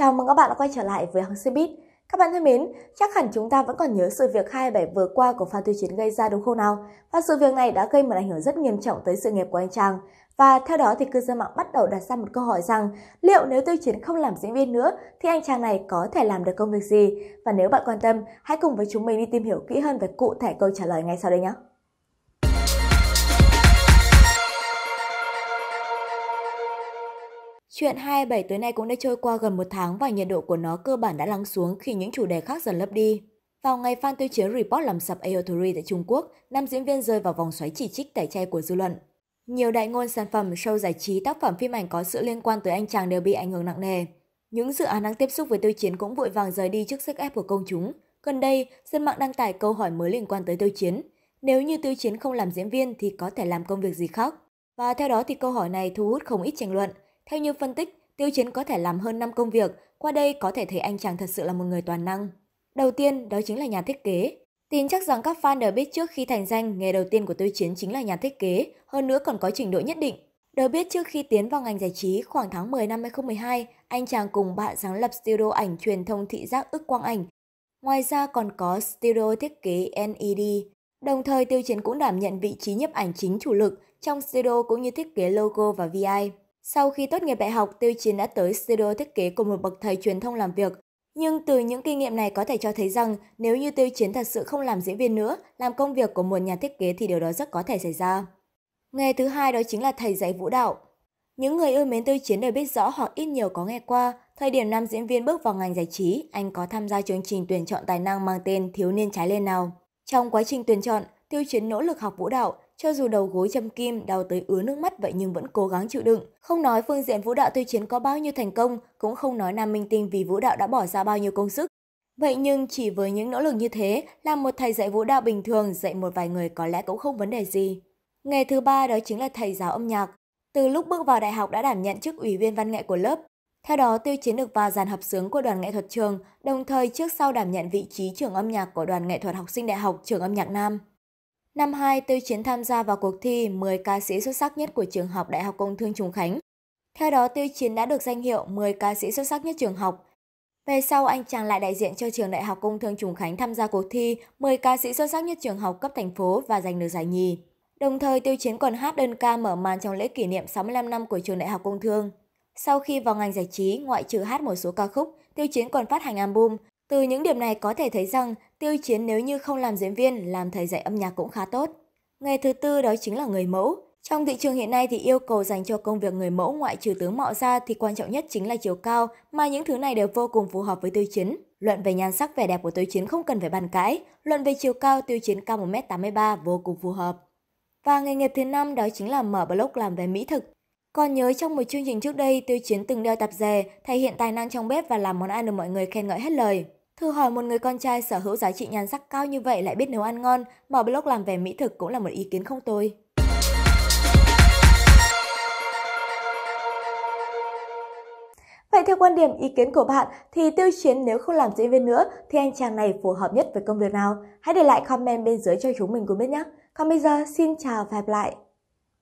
Chào mừng các bạn đã quay trở lại với Hằng Sư Bít. Các bạn thân mến, chắc hẳn chúng ta vẫn còn nhớ sự việc 27 vừa qua của Phan Tuy Chiến gây ra đúng không nào? Và sự việc này đã gây một ảnh hưởng rất nghiêm trọng tới sự nghiệp của anh chàng. Và theo đó thì cư dân mạng bắt đầu đặt ra một câu hỏi rằng liệu nếu Tuy Chiến không làm diễn viên nữa thì anh chàng này có thể làm được công việc gì? Và nếu bạn quan tâm, hãy cùng với chúng mình đi tìm hiểu kỹ hơn về cụ thể câu trả lời ngay sau đây nhé. Chuyện 27 tới nay cũng đã trôi qua gần một tháng và nhiệt độ của nó cơ bản đã lắng xuống khi những chủ đề khác dần lấp đi. Vào ngày Fan Tiêu Chiến report làm sập Aotori tại Trung Quốc, nam diễn viên rơi vào vòng xoáy chỉ trích tẩy chay của dư luận. Nhiều đại ngôn sản phẩm, show giải trí, tác phẩm phim ảnh có sự liên quan tới anh chàng đều bị ảnh hưởng nặng nề. Những dự án đang tiếp xúc với Tiêu Chiến cũng vội vàng rời đi trước sức ép của công chúng. Gần đây, dân mạng đăng tải câu hỏi mới liên quan tới Tiêu Chiến. Nếu như Tiêu Chiến không làm diễn viên thì có thể làm công việc gì khác? Và theo đó thì câu hỏi này thu hút không ít tranh luận. Theo như phân tích, Tiêu Chiến có thể làm hơn 5 công việc, qua đây có thể thấy anh chàng thật sự là một người toàn năng. Đầu tiên, đó chính là nhà thiết kế. Tin chắc rằng các fan đều biết trước khi thành danh, nghề đầu tiên của Tiêu Chiến chính là nhà thiết kế, hơn nữa còn có trình độ nhất định. Đều biết trước khi tiến vào ngành giải trí, khoảng tháng 10 năm 2012, anh chàng cùng bạn sáng lập studio ảnh truyền thông thị giác ức quang ảnh. Ngoài ra còn có studio thiết kế NED. Đồng thời, Tiêu Chiến cũng đảm nhận vị trí nhiếp ảnh chính chủ lực trong studio cũng như thiết kế logo và VI. Sau khi tốt nghiệp đại học, Tiêu Chiến đã tới studio thiết kế của một bậc thầy truyền thông làm việc. Nhưng từ những kinh nghiệm này có thể cho thấy rằng nếu như Tiêu Chiến thật sự không làm diễn viên nữa, làm công việc của một nhà thiết kế thì điều đó rất có thể xảy ra. Nghề thứ hai đó chính là thầy dạy vũ đạo. Những người yêu mến Tiêu Chiến đều biết rõ hoặc ít nhiều có nghe qua, thời điểm nam diễn viên bước vào ngành giải trí, anh có tham gia chương trình tuyển chọn tài năng mang tên Thiếu niên trái lên nào. Trong quá trình tuyển chọn, Tiêu Chiến nỗ lực học vũ đạo, cho dù đầu gối châm kim, đau tới ứa nước mắt vậy nhưng vẫn cố gắng chịu đựng. Không nói phương diện vũ đạo tuyên chiến có bao nhiêu thành công, cũng không nói nam minh tinh vì vũ đạo đã bỏ ra bao nhiêu công sức. Vậy nhưng chỉ với những nỗ lực như thế, làm một thầy dạy vũ đạo bình thường dạy một vài người có lẽ cũng không vấn đề gì. Ngày thứ ba đó chính là thầy giáo âm nhạc. Từ lúc bước vào đại học đã đảm nhận chức ủy viên văn nghệ của lớp. Theo đó, Tiêu Chiến được vào dàn hợp sướng của đoàn nghệ thuật trường, đồng thời trước sau đảm nhận vị trí trưởng âm nhạc của đoàn nghệ thuật học sinh đại học trường âm nhạc Nam. Năm 2, Tiêu Chiến tham gia vào cuộc thi 10 ca sĩ xuất sắc nhất của trường học Đại học Công thương Trùng Khánh. Theo đó, Tiêu Chiến đã được danh hiệu 10 ca sĩ xuất sắc nhất trường học. Về sau, anh chàng lại đại diện cho trường Đại học Công thương Trùng Khánh tham gia cuộc thi 10 ca sĩ xuất sắc nhất trường học cấp thành phố và giành được giải nhì. Đồng thời, Tiêu Chiến còn hát đơn ca mở màn trong lễ kỷ niệm 65 năm của trường Đại học Công thương. Sau khi vào ngành giải trí, ngoại trừ hát một số ca khúc, Tiêu Chiến còn phát hành album. Từ những điểm này có thể thấy rằng Tiêu Chiến nếu như không làm diễn viên, làm thầy dạy âm nhạc cũng khá tốt. Nghề thứ tư đó chính là người mẫu. Trong thị trường hiện nay thì yêu cầu dành cho công việc người mẫu ngoại trừ tướng mạo ra thì quan trọng nhất chính là chiều cao, mà những thứ này đều vô cùng phù hợp với Tiêu Chiến. Luận về nhan sắc vẻ đẹp của Tiêu Chiến không cần phải bàn cãi, luận về chiều cao Tiêu Chiến cao 1m83 vô cùng phù hợp. Và nghề nghiệp thứ năm đó chính là mở blog làm về mỹ thực. Còn nhớ trong một chương trình trước đây, Tiêu Chiến từng đeo tạp dề, thể hiện tài năng trong bếp và làm món ăn được mọi người khen ngợi hết lời. Thử hỏi một người con trai sở hữu giá trị nhan sắc cao như vậy lại biết nấu ăn ngon, mở blog làm về mỹ thực cũng là một ý kiến không tồi. Vậy theo quan điểm ý kiến của bạn thì Tiêu Chiến nếu không làm diễn viên nữa thì anh chàng này phù hợp nhất với công việc nào? Hãy để lại comment bên dưới cho chúng mình cùng biết nhé. Còn bây giờ xin chào và hẹn gặp lại.